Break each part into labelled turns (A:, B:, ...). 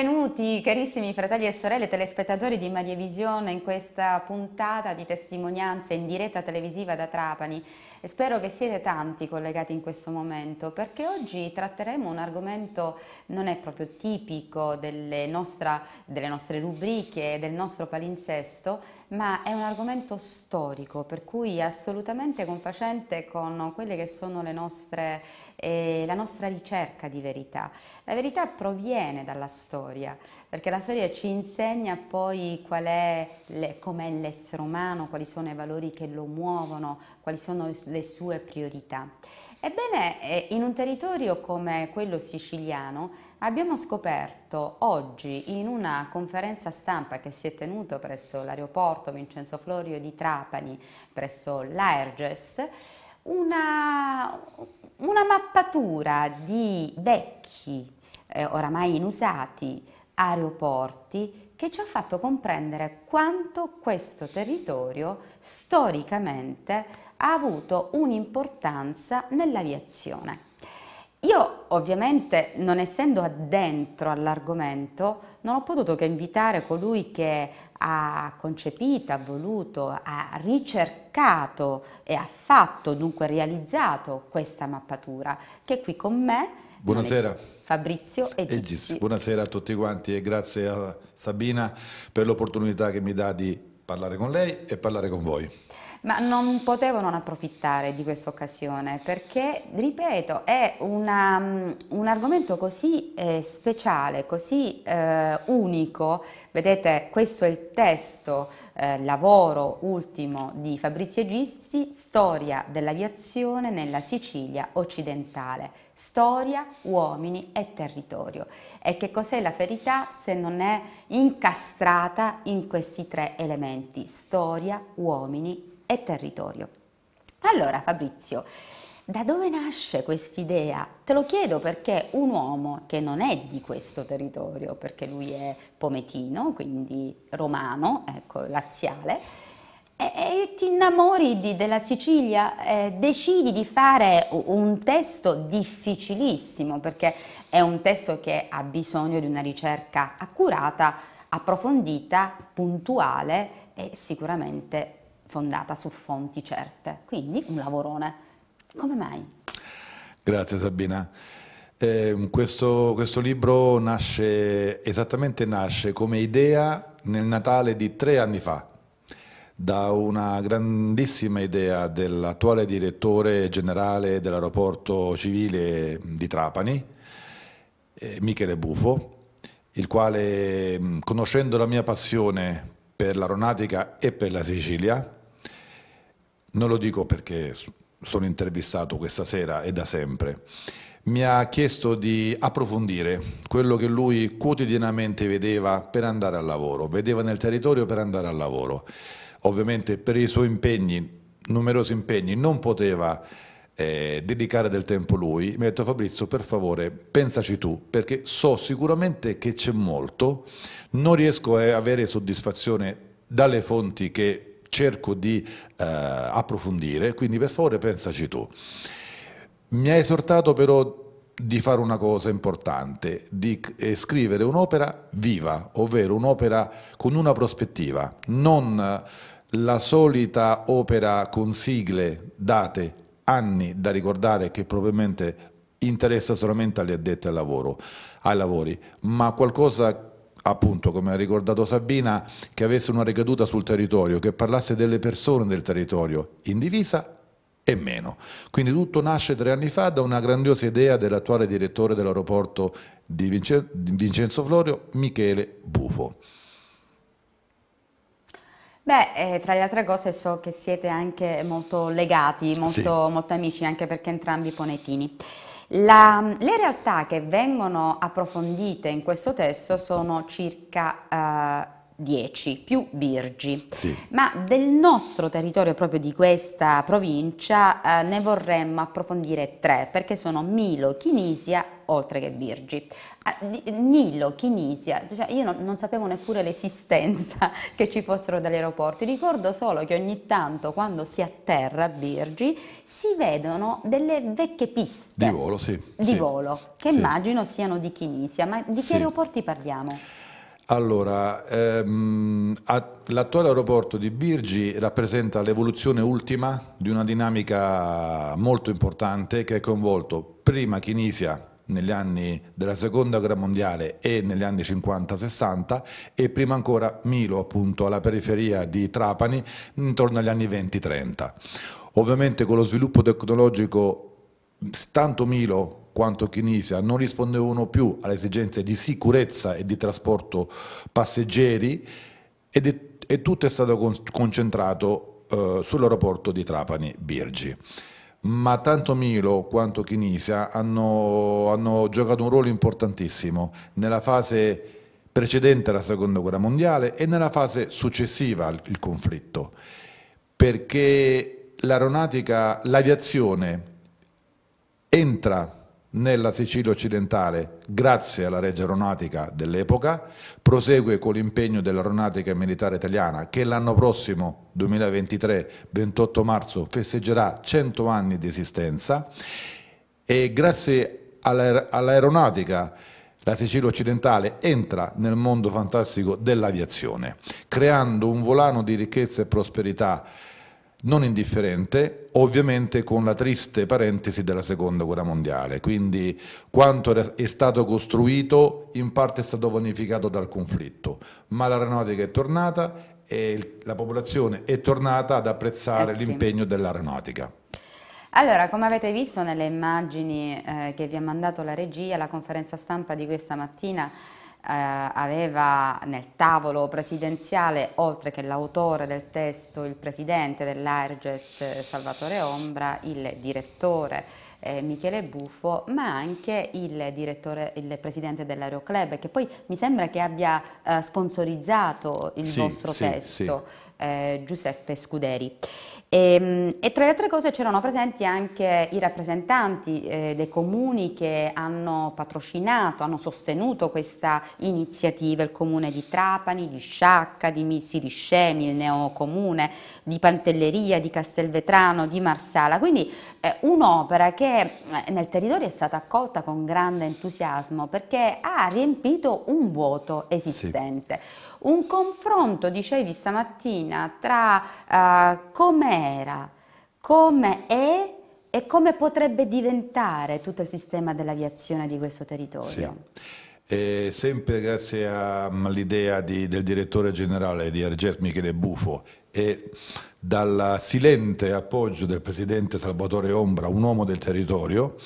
A: Benvenuti carissimi fratelli e sorelle telespettatori di Maria Visione in questa puntata di testimonianze in diretta televisiva da Trapani e spero che siete tanti collegati in questo momento perché oggi tratteremo un argomento non è proprio tipico delle, nostra, delle nostre rubriche, del nostro palinsesto, ma è un argomento storico per cui è assolutamente confacente con quelle che sono le nostre, eh, la nostra ricerca di verità. La verità proviene dalla storia, perché la storia ci insegna poi qual è, com'è l'essere umano, quali sono i valori che lo muovono, quali sono le sue priorità. Ebbene, eh, in un territorio come quello siciliano abbiamo scoperto oggi in una conferenza stampa che si è tenuta presso l'aeroporto Vincenzo Florio di Trapani, presso l'Aerges, una, una, mappatura di vecchi, eh, oramai inusati, aeroporti che ci ha fatto comprendere quanto questo territorio storicamente ha avuto un'importanza nell'aviazione. Io ovviamente, non essendo addentro all'argomento, non ho potuto che invitare colui che ha concepito, ha voluto, ha ricercato e ha fatto, dunque realizzato questa mappatura, che è qui con me. Buonasera. Fabrizio Egis. Egizzi.
B: Buonasera a tutti quanti e grazie a Sabina per l'opportunità che mi dà di parlare con lei e parlare con voi
A: ma non potevo non approfittare di questa occasione perché, ripeto, è una, mm, un argomento così eh, speciale, così eh, unico. Vedete, questo è il testo, eh, lavoro ultimo di Fabrizio Gisti, Storia dell'aviazione nella Sicilia occidentale. Storia, uomini e territorio. E che cos'è la verità se non è incastrata in questi tre elementi? Storia, uomini e territorio. Allora Fabrizio, da dove nasce quest'idea? Te lo chiedo perché un uomo che non è di questo territorio, perché lui è pometino, quindi romano, ecco, laziale, e, e ti innamori di, della Sicilia, eh, decidi di fare un testo difficilissimo, perché è un testo che ha bisogno di una ricerca accurata, approfondita, puntuale e sicuramente fondata su fonti certe, quindi un lavorone. Come mai?
B: Grazie Sabina. Eh, questo, questo, libro nasce, esattamente nasce come idea nel Natale di tre anni fa, da una grandissima idea dell'attuale direttore generale dell'aeroporto civile di Trapani, eh, Michele Bufo, il quale, conoscendo la mia passione per l'aeronautica e per la Sicilia, non lo dico perché sono intervistato questa sera e da sempre, mi ha chiesto di approfondire quello che lui quotidianamente vedeva per andare al lavoro, vedeva nel territorio per andare al lavoro. Ovviamente per i suoi impegni, numerosi impegni, non poteva eh, dedicare del tempo lui. Mi ha detto Fabrizio, per favore, pensaci tu, perché so sicuramente che c'è molto, non riesco a avere soddisfazione dalle fonti che cerco di eh, approfondire, quindi per favore pensaci tu. Mi ha esortato però di fare una cosa importante, di eh, scrivere un'opera viva, ovvero un'opera con una prospettiva, non la solita opera con sigle, date, anni da ricordare che probabilmente interessa solamente agli addetti al lavoro, ai lavori, ma qualcosa appunto, come ha ricordato Sabina, che avesse una ricaduta sul territorio, che parlasse delle persone del territorio, in divisa e meno. Quindi tutto nasce tre anni fa da una grandiosa idea dell'attuale direttore dell'aeroporto di Vincenzo Florio, Michele Bufo.
A: Beh, eh, tra le altre cose so che siete anche molto legati, molto, sì. molto amici, anche perché entrambi ponetini. La, le realtà che vengono approfondite in questo testo sono circa... Eh, 10 più Virgi, sì. ma del nostro territorio proprio di questa provincia eh, ne vorremmo approfondire tre perché sono Milo, Chinisia oltre che Virgi. Ah, Nilo, Chinisia, cioè io non, non sapevo neppure l'esistenza che ci fossero degli aeroporti, ricordo solo che ogni tanto quando si atterra a Birgi si vedono delle vecchie
B: piste di volo, sì, di sì. volo
A: che sì. immagino siano di Chinisia, ma di che aeroporti parliamo?
B: Allora, ehm, l'attuale aeroporto di Birgi rappresenta l'evoluzione ultima di una dinamica molto importante che ha coinvolto prima Chinisia negli anni della seconda guerra mondiale e negli anni 50-60 e prima ancora Milo appunto alla periferia di Trapani intorno agli anni 20-30. Ovviamente con lo sviluppo tecnologico tanto Milo quanto Chinisia non rispondevano più alle esigenze di sicurezza e di trasporto passeggeri ed è, e tutto è stato concentrato eh, sull'aeroporto di Trapani Birgi ma tanto Milo quanto Chinisia hanno, hanno giocato un ruolo importantissimo nella fase precedente alla seconda guerra mondiale e nella fase successiva al conflitto, perché l'aeronautica, l'aviazione entra nella Sicilia occidentale grazie alla legge aeronautica dell'epoca, prosegue con l'impegno dell'aeronautica militare italiana che l'anno prossimo, 2023, 28 marzo, festeggerà 100 anni di esistenza e grazie all'aeronautica la Sicilia occidentale entra nel mondo fantastico dell'aviazione, creando un volano di ricchezza e prosperità non indifferente, ovviamente con la triste parentesi della seconda guerra mondiale, quindi quanto è stato costruito in parte è stato vanificato dal conflitto, ma l'aeronautica è tornata e la popolazione è tornata ad apprezzare eh sì. l'impegno dell'aeronautica.
A: Allora, come avete visto nelle immagini eh, che vi ha mandato la regia, la conferenza stampa di questa mattina eh, aveva nel tavolo presidenziale, oltre che l'autore del testo, il presidente dell'Airgest eh, Salvatore Ombra, il direttore eh, Michele Buffo, ma anche il, direttore, il presidente dell'Aeroclub, che poi mi sembra che abbia eh, sponsorizzato il sì, vostro sì, testo, sì. Eh, Giuseppe Scuderi. E, ehm, e, tra le altre cose c'erano presenti anche i rappresentanti eh, dei comuni che hanno patrocinato, hanno sostenuto questa iniziativa, il comune di Trapani, di Sciacca, di Missi di Scemi, il neocomune, di Pantelleria, di Castelvetrano, di Marsala. Quindi eh, un'opera che eh, nel territorio è stata accolta con grande entusiasmo perché ha riempito un vuoto esistente. Sì. Un confronto, dicevi stamattina, tra eh, come come era, come è e come potrebbe diventare tutto il sistema dell'aviazione di questo territorio. Sì.
B: E sempre grazie all'idea del direttore generale di Arget Michele Bufo e dal silente appoggio del presidente Salvatore Ombra, un uomo del territorio,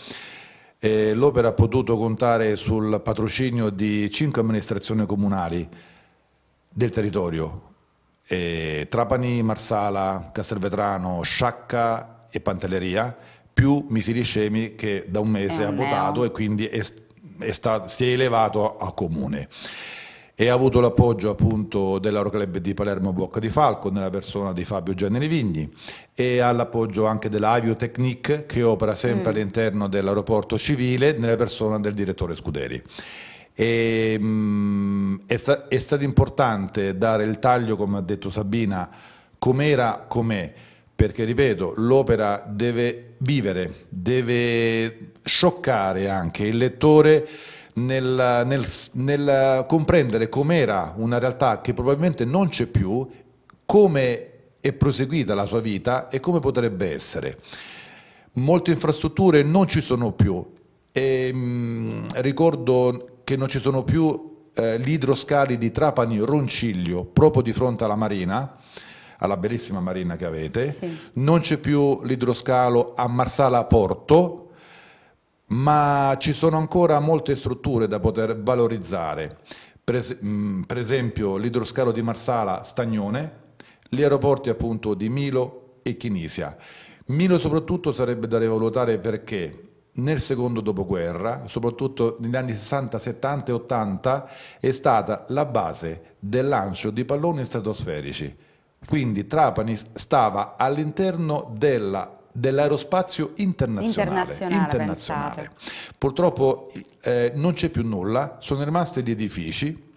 B: l'opera ha potuto contare sul patrocinio di cinque amministrazioni comunali del territorio, eh, Trapani, Marsala, Castelvetrano, Sciacca e Pantelleria, più Misili Scemi che da un mese eh, ha votato e quindi è, è stato, si è elevato a comune e ha avuto l'appoggio appunto dell'Aeroclub di Palermo Bocca di Falco nella persona di Fabio Gianni Vigni e ha l'appoggio anche dell'Avio che opera sempre mm. all'interno dell'aeroporto civile nella persona del direttore Scuderi. E, ehm, mh, è, sta è, stato importante dare il taglio, come ha detto Sabina, com'era, com'è, perché ripeto, l'opera deve vivere, deve scioccare anche il lettore nel, nel, nel comprendere com'era una realtà che probabilmente non c'è più, come è proseguita la sua vita e come potrebbe essere. Molte infrastrutture non ci sono più e, ehm, mh, ricordo che non ci sono più eh, gli idroscali di Trapani Ronciglio proprio di fronte alla marina, alla bellissima marina che avete, sì. non c'è più l'idroscalo a Marsala Porto, ma ci sono ancora molte strutture da poter valorizzare. Per, mh, mm, per esempio l'idroscalo di Marsala Stagnone, gli aeroporti appunto di Milo e Chinisia. Milo soprattutto sarebbe da rivalutare perché nel secondo dopoguerra, soprattutto negli anni 60, 70 e 80, è stata la base del lancio di palloni stratosferici. Quindi Trapani stava all'interno della dell'aerospazio internazionale. internazionale, internazionale. Purtroppo eh, non c'è più nulla, sono rimasti gli edifici,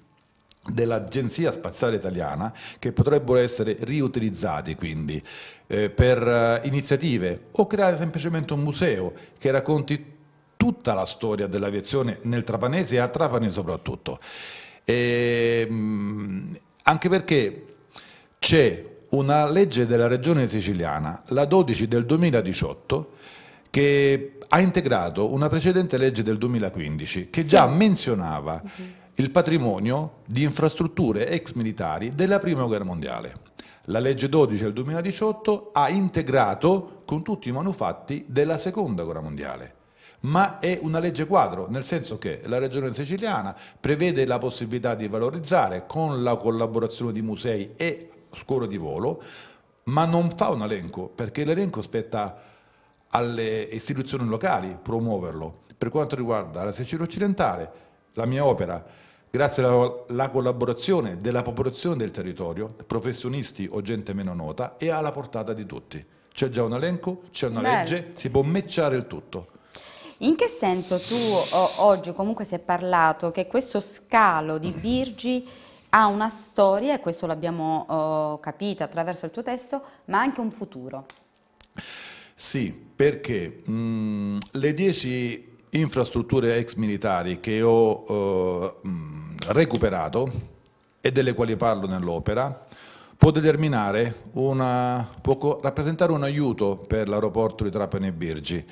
B: dell'Agenzia Spaziale Italiana che potrebbero essere riutilizzati quindi eh, per eh, iniziative o creare semplicemente un museo che racconti tutta la storia dell'aviazione nel Trapanese e a Trapani soprattutto. E, ehm, mh, anche perché c'è una legge della regione siciliana, la 12 del 2018, che ha integrato una precedente legge del 2015 che sì. già menzionava uh mhm. -huh il patrimonio di infrastrutture ex militari della Prima Guerra Mondiale. La legge 12 del 2018 ha integrato con tutti i manufatti della Seconda Guerra Mondiale ma è una legge quadro, nel senso che la regione siciliana prevede la possibilità di valorizzare con la collaborazione di musei e scuole di volo, ma non fa un elenco, perché l'elenco spetta alle istituzioni locali promuoverlo. Per quanto riguarda la Sicilia occidentale, la mia opera grazie alla, collaborazione della popolazione del territorio, professionisti o gente meno nota, e alla portata di tutti. C'è già un elenco, c'è una Bello. legge, si può mecciare il tutto.
A: In che senso tu oggi comunque si è parlato che questo scalo di Virgi ha una storia, e questo l'abbiamo capito attraverso il tuo testo, ma anche un futuro?
B: Sì, perché mh, mm, le 10 infrastrutture ex militari che ho eh, mh, mm, recuperato e delle quali parlo nell'opera, può può rappresentare un aiuto per l'aeroporto di Trapani e Birgi,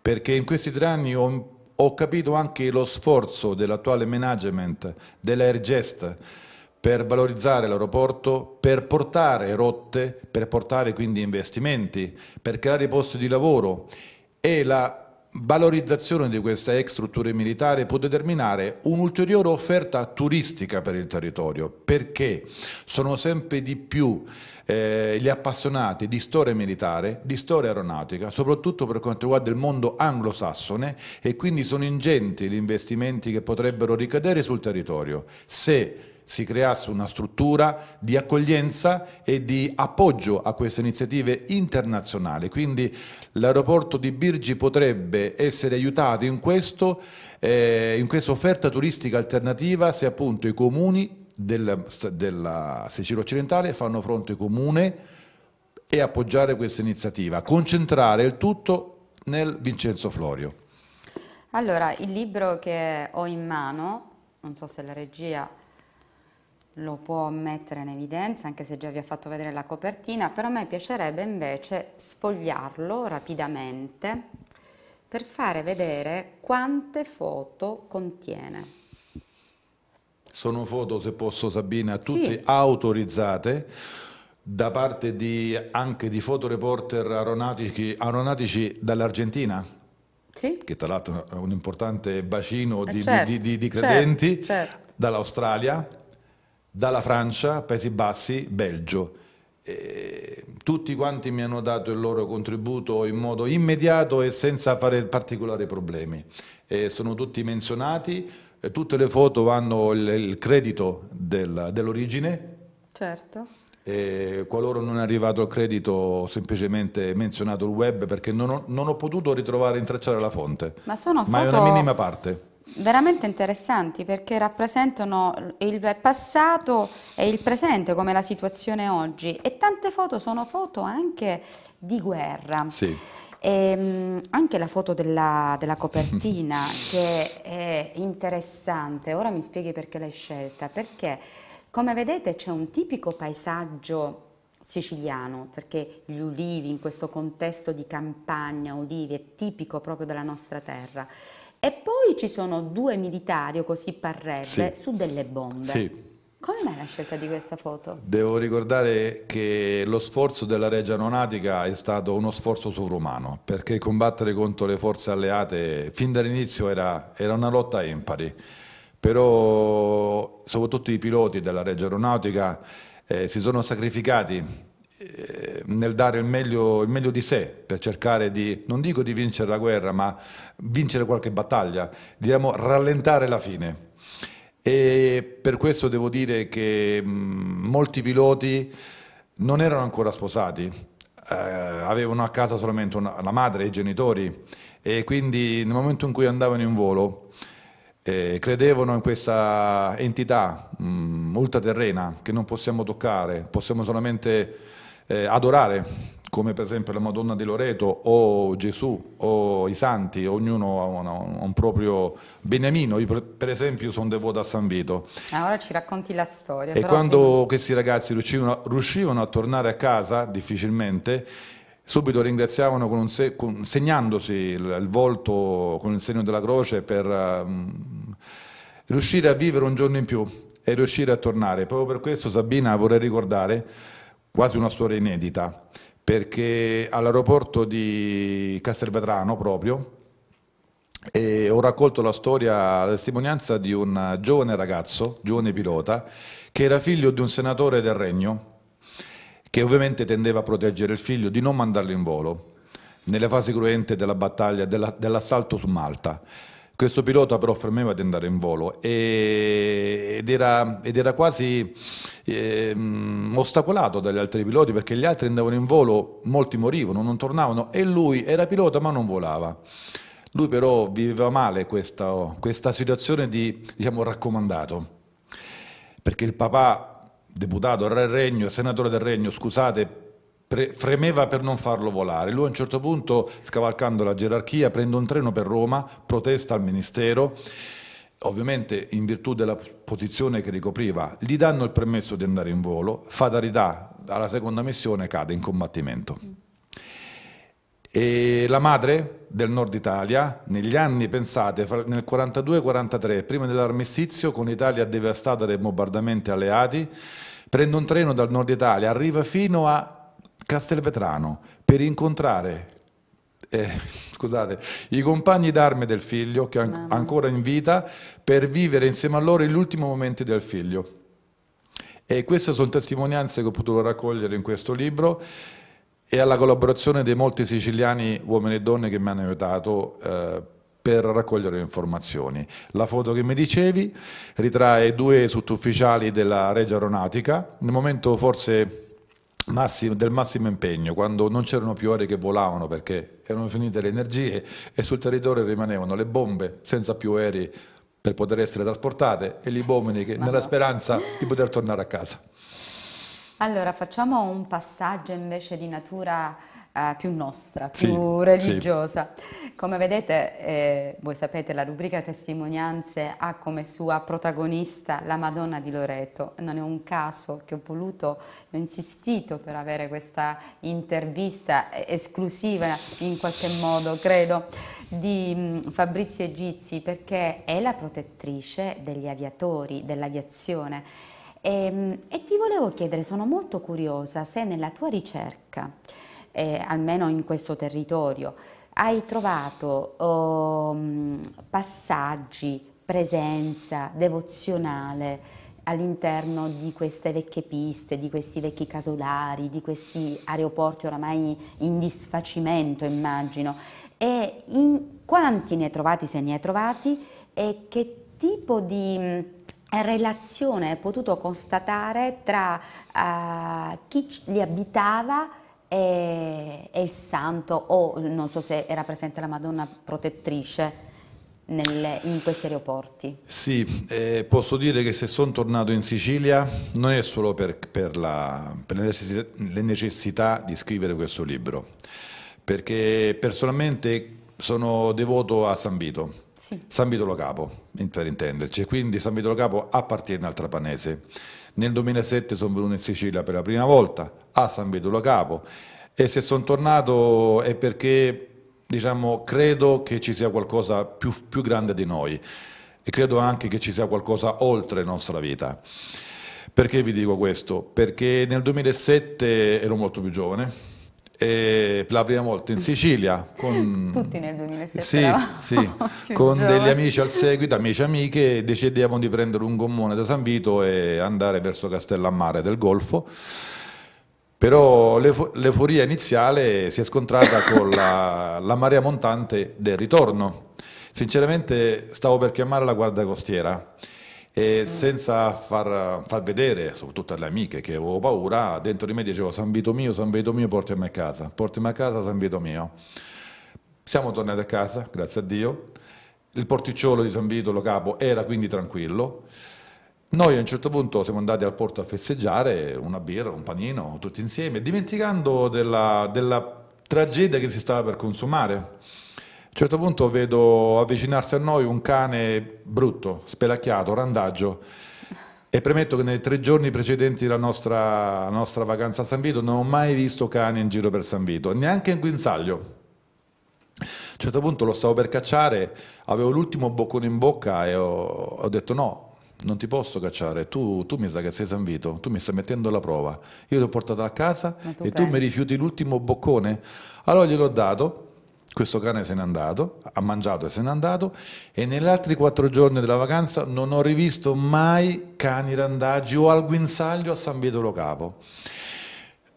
B: perché in questi tre anni ho, ho capito anche lo sforzo dell'attuale management dell'Airgest per valorizzare l'aeroporto, per portare rotte, per portare quindi investimenti, per creare posti di lavoro e la valorizzazione di queste ex strutture militari può determinare un'ulteriore offerta turistica per il territorio, perché sono sempre di più eh, gli appassionati di storia militare, di storia aeronautica, soprattutto per quanto riguarda il mondo anglosassone e quindi sono ingenti gli investimenti che potrebbero ricadere sul territorio se si creasse una struttura di accoglienza e di appoggio a queste iniziative internazionali. Quindi l'aeroporto di Birgi potrebbe essere aiutato in, questo, eh, in questa offerta turistica alternativa se appunto i comuni della, della Sicilia occidentale fanno fronte comune e appoggiare questa iniziativa, concentrare il tutto nel Vincenzo Florio.
A: Allora, il libro che ho in mano, non so se la regia lo può mettere in evidenza anche se già vi ha fatto vedere la copertina, però a me piacerebbe invece sfogliarlo rapidamente per fare vedere quante foto contiene.
B: Sono foto, se posso Sabina, tutte sì. autorizzate da parte di, anche di fotoreporter aeronautici, aeronautici dall'Argentina? Sì. che tra l'altro è un importante bacino eh, di, eh certo, di, di, di credenti, certo, certo. dall'Australia, dalla Francia, Paesi Bassi, Belgio. E tutti quanti mi hanno dato il loro contributo in modo immediato e senza fare particolari problemi. E sono tutti menzionati, tutte le foto hanno il, il credito del, dell'origine. Certo. E qualora non è arrivato il credito ho semplicemente menzionato il web perché non ho, non ho potuto ritrovare e intracciare la fonte.
A: Ma sono foto... Ma è una minima parte veramente interessanti perché rappresentano il passato e il presente come la situazione oggi e tante foto sono foto anche di guerra. Sì. E, ehm, anche la foto della, della copertina che è interessante, ora mi spieghi perché l'hai scelta, perché come vedete c'è un tipico paesaggio siciliano, perché gli ulivi in questo contesto di campagna, ulivi, è tipico proprio della nostra terra. E poi ci sono due militari, o così parrebbe, sì. su delle bombe. Sì. Come mai la scelta di questa foto?
B: Devo ricordare che lo sforzo della Regia Aeronautica è stato uno sforzo sovrumano, perché combattere contro le forze alleate fin dall'inizio era, era una lotta impari. Però soprattutto i piloti della Regia Aeronautica eh, si sono sacrificati eh, nel dare il meglio, il meglio, di sé per cercare di, non dico di vincere la guerra, ma vincere qualche battaglia, diremmo rallentare la fine. E per questo devo dire che molti piloti non erano ancora sposati, eh, avevano a casa solamente una, la madre e i genitori e quindi nel momento in cui andavano in volo eh, credevano in questa entità mh, ultraterrena che non possiamo toccare, possiamo solamente eh, adorare come per esempio la Madonna di Loreto o Gesù o i santi, ognuno ha, una, un proprio beniamino, io per esempio sono devoto a San Vito.
A: Ah, ora ci racconti la storia. E quando
B: questi ragazzi riuscivano, riuscivano, a tornare a casa, difficilmente, subito ringraziavano con se, con, segnandosi il, il, volto con il segno della croce per um, riuscire a vivere un giorno in più e riuscire a tornare. Proprio per questo Sabina vorrei ricordare quasi una storia inedita, perché all'aeroporto di Castelvetrano proprio ho raccolto la storia, la testimonianza di un giovane ragazzo, giovane pilota, che era figlio di un senatore del regno, che ovviamente tendeva a proteggere il figlio, di non mandarlo in volo, nelle fasi cruente della battaglia, dell'assalto su Malta. Questo pilota però fermava di andare in volo e, ed, era, ed, era, quasi eh, ostacolato dagli altri piloti perché gli altri andavano in volo, molti morivano, non tornavano e lui era pilota ma non volava. Lui però viveva male questa, questa situazione di diciamo, raccomandato perché il papà, deputato del Regno, senatore del Regno, scusate, pre- fremeva per non farlo volare. Lui a un certo punto, scavalcando la gerarchia, prende un treno per Roma, protesta al Ministero ovviamente in virtù della posizione che ricopriva, gli danno il permesso di andare in volo, fatalità, alla seconda missione cade in combattimento. E la madre del nord Italia, negli anni, pensate, nel 42-43, prima dell'armistizio, con l'Italia devastata dai bombardamenti alleati, prende un treno dal nord Italia, arriva fino a Castelvetrano per incontrare eh, scusate, i compagni d'arme del figlio che an ancora in vita per vivere insieme a loro gli ultimi momenti del figlio. E queste sono testimonianze che ho potuto raccogliere in questo libro e alla collaborazione dei molti siciliani, uomini e donne, che mi hanno aiutato eh, per raccogliere le informazioni. La foto che mi dicevi ritrae due sottufficiali della Regia Aeronautica, nel momento forse massimo, del massimo impegno, quando non c'erano più aree che volavano perché erano finite le energie e sul territorio rimanevano le bombe senza più aerei per poter essere trasportate e gli uomini che, nella no. speranza di poter tornare a casa.
A: Allora facciamo un passaggio invece di natura eh, più nostra, più sì, religiosa. Sì. Come vedete, eh, voi sapete, la rubrica testimonianze ha come sua protagonista la Madonna di Loreto. Non è un caso che ho voluto, ho insistito per avere questa intervista esclusiva in qualche modo, credo, di mm, Fabrizio Egizi perché è la protettrice degli aviatori, dell'aviazione. E, ehm, e ti volevo chiedere, sono molto curiosa se nella tua ricerca eh, almeno in questo territorio, hai trovato um, passaggi, presenza devozionale all'interno di queste vecchie piste, di questi vecchi casolari, di questi aeroporti oramai in disfacimento, immagino. E in quanti ne hai trovati, se ne hai trovati, e che tipo di relazione hai potuto constatare tra uh, chi li abitava è, è il santo o non so se era presente la Madonna protettrice. Nelle, in questi aeroporti?
B: Sì, eh, posso dire che se sono tornato in Sicilia non è solo per, per, la, per le, necessità, le, necessità, di scrivere questo libro, perché personalmente sono devoto a San Vito. Sì. San Vito Lo Capo, per intenderci, quindi San Vito Lo Capo appartiene al Trapanese. Nel 2007 sono venuto in Sicilia per la prima volta, a San Vito la Capo, e se sono tornato è perché diciamo, credo che ci sia qualcosa più, più grande di noi e credo anche che ci sia qualcosa oltre la nostra vita. Perché vi dico questo? Perché nel 2007 ero molto più giovane, per la prima volta in mm. Sicilia
A: con, tutti nel 2007 sì, sì, con giovane. degli amici
B: al seguito amici e amiche decidiamo di prendere un gommone da San Vito e andare verso Castellammare del Golfo però l'euforia iniziale si è scontrata con la, la marea montante del ritorno sinceramente stavo per chiamare la guardia costiera e senza far, far, vedere, soprattutto alle amiche che avevo paura, dentro di me dicevo San Vito mio, San Vito mio, portami a casa, portami a casa San Vito mio. Siamo tornati a casa, grazie a Dio, il porticciolo di San Vito lo capo era quindi tranquillo, noi a un certo punto siamo andati al porto a festeggiare, una birra, un panino, tutti insieme, dimenticando della, della tragedia che si stava per consumare. A un certo punto vedo avvicinarsi a noi un cane brutto, spelacchiato, randaggio. E premetto che nei tre giorni precedenti alla nostra, la nostra vacanza a San Vito non ho mai visto cani in giro per San Vito, neanche in guinzaglio. A un certo punto lo stavo per cacciare, avevo l'ultimo boccone in bocca e ho, ho, detto no, non ti posso cacciare, tu, tu, mi sa che sei San Vito, tu mi stai mettendo alla prova. Io ti ho portato a casa tu e pensi? tu mi rifiuti l'ultimo boccone? Allora gliel'ho dato questo cane se n'è andato, ha mangiato e se n'è andato e negli altri quattro giorni della vacanza non ho rivisto mai cani randaggi o al guinzaglio a San Vito Lo Capo.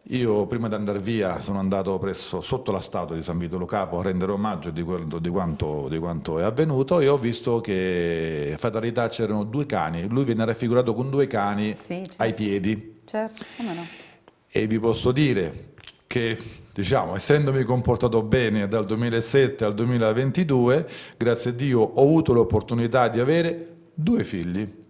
B: Io prima di andare via sono andato presso, sotto la statua di San Vito Lo Capo a rendere omaggio di, quello, di, quanto, di quanto è avvenuto e ho visto che fatalità c'erano due cani, lui viene raffigurato con due cani sì, certo. ai piedi.
A: Certo, come no.
B: E vi posso dire che diciamo, essendomi comportato bene dal 2007 al 2022, grazie a Dio ho avuto l'opportunità di avere due figli.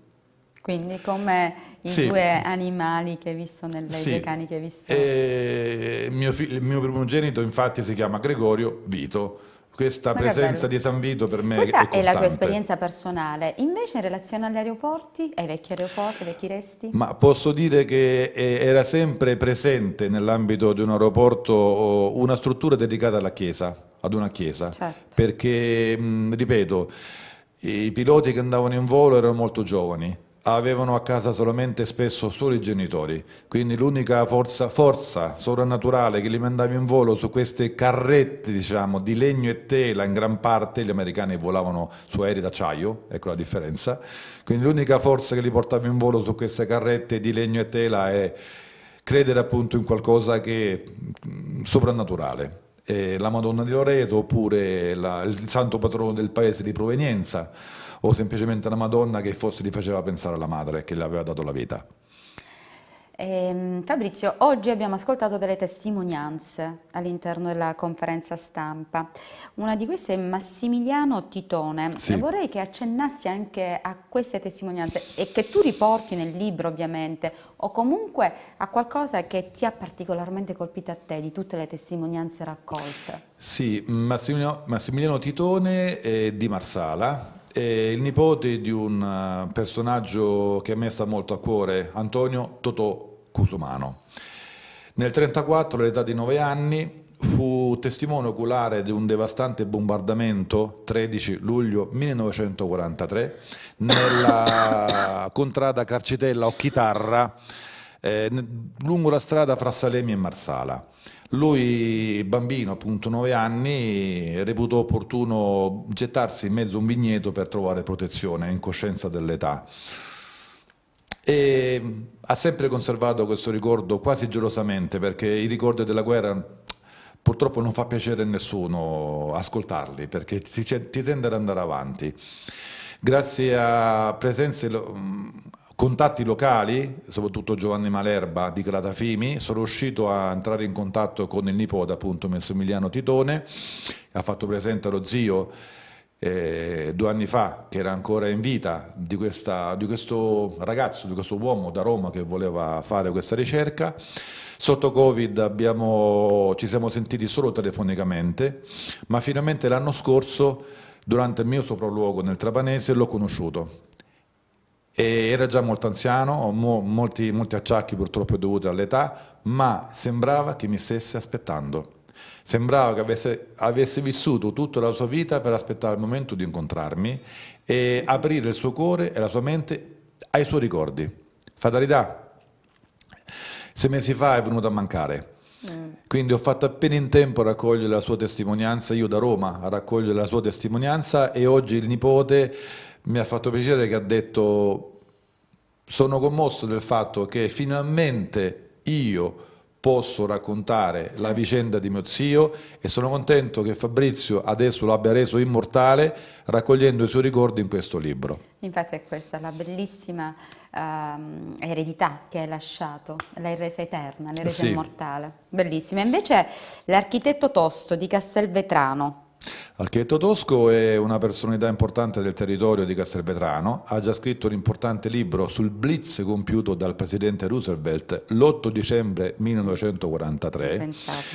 A: Quindi come i sì. due animali che hai visto nel sì. dei cani che hai visto? E
B: eh, il mio, il mio primogenito infatti si chiama Gregorio Vito, questa Ma presenza di San Vito per me Questa è, è la tua esperienza
A: personale, invece in relazione agli aeroporti, ai vecchi aeroporti, ai vecchi
B: resti? Ma posso dire che eh, era sempre presente nell'ambito di un aeroporto una struttura dedicata alla chiesa, ad una chiesa, certo. perché, mm, ripeto, i piloti che andavano in volo erano molto giovani, avevano a casa solamente spesso solo i genitori, quindi l'unica forza, forza sovrannaturale che li mandava in volo su queste carrette diciamo, di legno e tela, in gran parte gli americani volavano su aerei d'acciaio, ecco la differenza, quindi l'unica forza che li portava in volo su queste carrette di legno e tela è credere appunto in qualcosa che è soprannaturale. E la Madonna di Loreto oppure la, il santo patrono del paese di provenienza o semplicemente una Madonna che forse ti faceva pensare alla madre che le aveva dato la vita?
A: Eh, Fabrizio, oggi abbiamo ascoltato delle testimonianze all'interno della conferenza stampa. Una di queste è Massimiliano Titone. Sì. Vorrei che accennassi anche a queste testimonianze e che tu riporti nel libro ovviamente o comunque a qualcosa che ti ha particolarmente colpito a te di tutte le testimonianze raccolte.
B: Sì, Massimiliano, Massimiliano Titone è di Marsala è il nipote di un eh, personaggio che a me sta molto a cuore, Antonio Totò Cusumano. Nel 1934, all'età di 9 anni, fu testimone oculare di un devastante bombardamento 13 luglio 1943 nella contrada Carcitella o Chitarra eh, lungo la strada fra Salemi e Marsala. Lui, bambino, appunto 9 anni, reputò opportuno gettarsi in mezzo a un vigneto per trovare protezione in coscienza dell'età. E ha sempre conservato questo ricordo quasi gelosamente perché i ricordi della guerra purtroppo non fa piacere a nessuno ascoltarli perché ti, ti tende ad andare avanti. Grazie a presenze Contatti locali, soprattutto Giovanni Malerba di Gratafimi, sono riuscito a entrare in contatto con il nipote appunto Massimiliano Titone, ha fatto presente allo zio eh, due anni fa che era ancora in vita di, questa, di questo ragazzo, di questo uomo da Roma che voleva fare questa ricerca. Sotto Covid abbiamo, ci siamo sentiti solo telefonicamente, ma finalmente l'anno scorso, durante il mio sopralluogo nel Trapanese, l'ho conosciuto e era già molto anziano, mo, molti, molti acciacchi purtroppo dovuti all'età, ma sembrava che mi stesse aspettando. Sembrava che avesse, avesse, vissuto tutta la sua vita per aspettare il momento di incontrarmi e aprire il suo cuore e la sua mente ai suoi ricordi. Fatalità, sei mesi fa è venuto a mancare. Mm. Quindi ho fatto appena in tempo a raccogliere la sua testimonianza, io da Roma a raccogliere la sua testimonianza e oggi il nipote mi ha fatto piacere che ha detto sono commosso del fatto che finalmente io posso raccontare la certo. vicenda di mio zio e sono contento che Fabrizio adesso l'abbia reso immortale raccogliendo i suoi ricordi in questo libro.
A: Infatti è questa la bellissima uh, eredità che hai lasciato, l'hai resa eterna, l'hai resa sì. immortale. Bellissima. Invece l'architetto Tosto di Castelvetrano,
B: L'architetto Tosco è una personalità importante del territorio di Castelvetrano, ha già scritto un importante libro sul blitz compiuto dal presidente Roosevelt l'8 dicembre 1943. Pensate.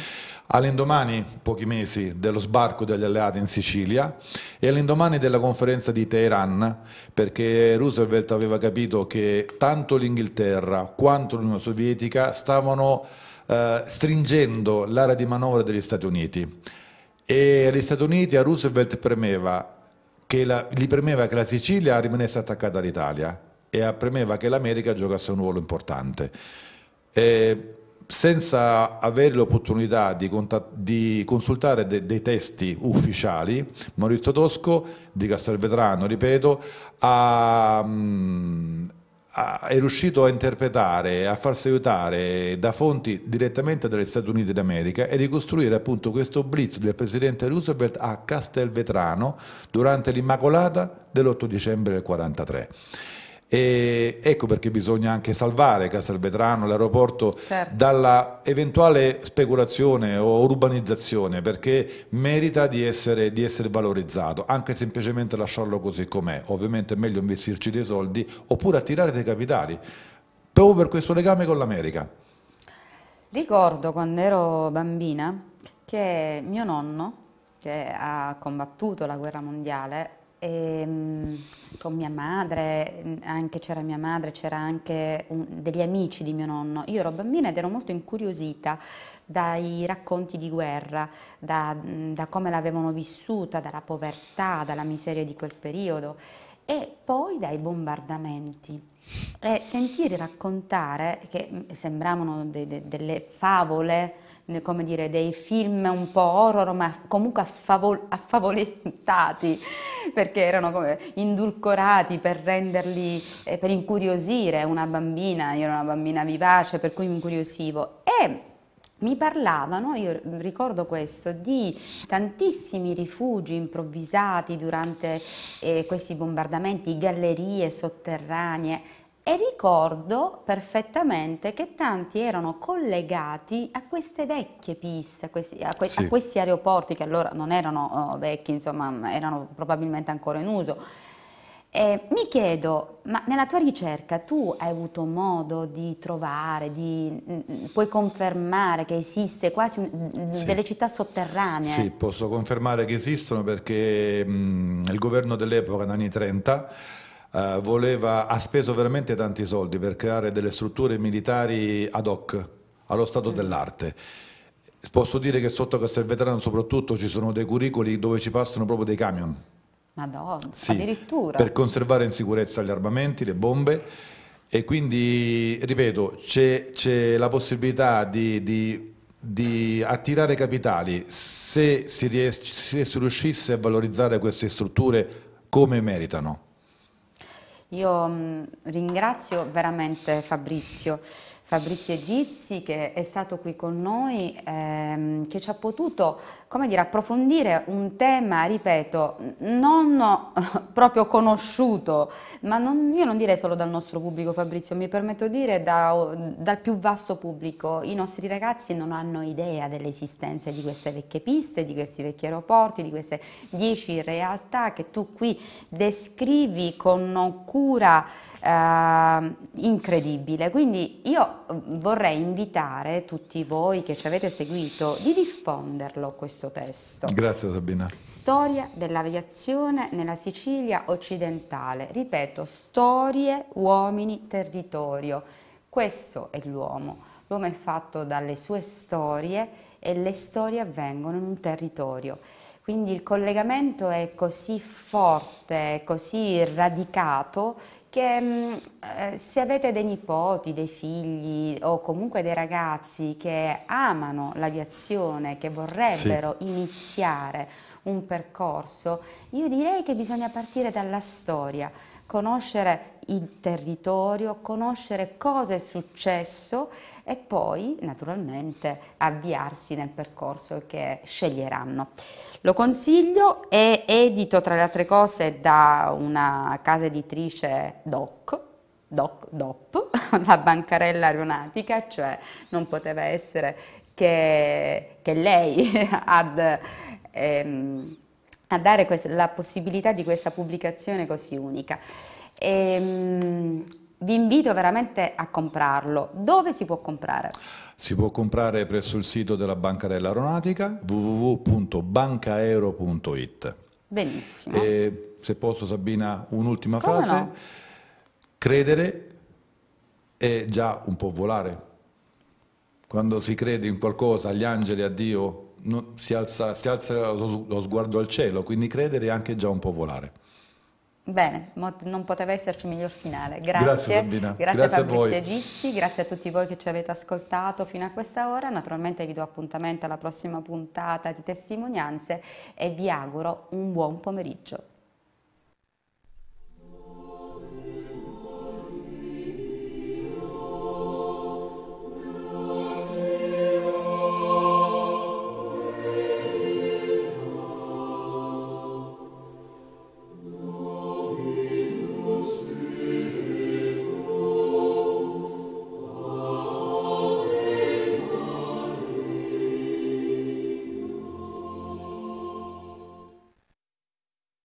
B: All'indomani, pochi mesi, dello sbarco degli alleati in Sicilia e all'indomani della conferenza di Teheran, perché Roosevelt aveva capito che tanto l'Inghilterra quanto l'Unione Sovietica stavano eh, stringendo l'area di manovra degli Stati Uniti. E agli Stati Uniti a Roosevelt premeva che la, gli premeva che la Sicilia rimanesse attaccata all'Italia e premeva che l'America giocasse un ruolo importante. Eh, senza avere l'opportunità di, di consultare de dei testi ufficiali, Maurizio Tosco di Castelvetrano, ripeto, ha, mm, ha, è riuscito a interpretare, a farsi aiutare da fonti direttamente dagli Stati Uniti d'America e ricostruire appunto questo blitz del presidente Roosevelt a Castelvetrano durante l'Immacolata dell'8 dicembre del 1943. E ecco perché bisogna anche salvare Castelvetrano, l'aeroporto, certo. dalla eventuale speculazione o urbanizzazione, perché merita di essere, di essere valorizzato, anche semplicemente lasciarlo così com'è. Ovviamente è meglio investirci dei soldi oppure attirare dei capitali, proprio per questo legame con l'America.
A: Ricordo quando ero bambina che mio nonno, che ha combattuto la guerra mondiale, e, ehm, con mia madre, anche c'era mia madre, c'era anche un, degli amici di mio nonno. Io ero bambina ed ero molto incuriosita dai racconti di guerra, da, da come l'avevano vissuta, dalla povertà, dalla miseria di quel periodo e poi dai bombardamenti. E sentire raccontare, che mm, sembravano de, de, delle favole, eh, come dire, dei film un po' horror, ma comunque affavol- affavolettati, perché erano come indulcorati per renderli, eh, per incuriosire una bambina, io ero una bambina vivace, per cui mi incuriosivo. E mi parlavano, io ricordo questo, di tantissimi rifugi improvvisati durante eh, questi bombardamenti, gallerie sotterranee e ricordo perfettamente che tanti erano collegati a queste vecchie piste, a questi, a que sì. a questi aeroporti che allora non erano oh, vecchi, insomma erano probabilmente ancora in uso. Eh, mi chiedo, ma nella tua ricerca tu hai avuto modo di trovare, di, mh, mm, mm, puoi confermare che esiste quasi mh, mm, sì. delle città sotterranee? Sì,
B: posso confermare che esistono perché mh, il governo dell'epoca, negli anni 30, eh, voleva, ha speso veramente tanti soldi per creare delle strutture militari ad hoc, allo stato mm. dell'arte. Posso dire che sotto Castelvetrano soprattutto ci sono dei curricoli dove ci passano proprio dei camion.
A: Madonna, sì, addirittura. Per
B: conservare in sicurezza gli armamenti, le bombe. E quindi, ripeto, c'è, la possibilità di, di, di, attirare capitali se si, se si riuscisse a valorizzare queste strutture come meritano.
A: Io mh, mm, ringrazio veramente Fabrizio Fabrizio Gizzi che è stato qui con noi, ehm, che ci ha potuto dire, approfondire un tema, ripeto, non proprio conosciuto, ma non, io non direi solo dal nostro pubblico Fabrizio, mi permetto di dire da, dal più vasto pubblico, i nostri ragazzi non hanno idea dell'esistenza di queste vecchie piste, di questi vecchi aeroporti, di queste dieci realtà che tu qui descrivi con cura eh, incredibile, quindi io vorrei invitare tutti voi che ci avete seguito di diffonderlo questo testo. Grazie Sabina. Storia dell'aviazione nella Sicilia occidentale. Ripeto, storie, uomini, territorio. Questo è l'uomo. L'uomo è fatto dalle sue storie e le storie avvengono in un territorio. Quindi il collegamento è così forte, così radicato che mm, eh, se avete dei nipoti, dei figli o comunque dei ragazzi che amano l'aviazione, che vorrebbero sì. iniziare un percorso, io direi che bisogna partire dalla storia, conoscere il territorio, conoscere cosa è successo e poi naturalmente avviarsi nel percorso che sceglieranno. Lo consiglio, è edito tra le altre cose da una casa editrice DOC, DOC, DOP, la bancarella aeronautica, cioè non poteva essere che, che lei ad... Ehm, a dare questa, la possibilità di questa pubblicazione così unica. E, ehm, vi invito veramente a comprarlo. Dove si può comprare?
B: Si può comprare presso il sito della Banca dell'Aeronautica www.bancaero.it.
A: Benissimo.
B: E, se posso Sabina un'ultima frase. No? Credere è già un po' volare. Quando si crede in qualcosa, agli angeli, a Dio, si alza, si alza lo sguardo al cielo, quindi credere è anche già un po' volare.
A: Bene, non poteva esserci un miglior finale. Grazie, grazie Grazie, grazie a Fabrizio Gizzi, grazie a tutti voi che ci avete ascoltato fino a questa ora. Naturalmente vi do appuntamento alla prossima puntata di testimonianze e vi auguro un buon pomeriggio.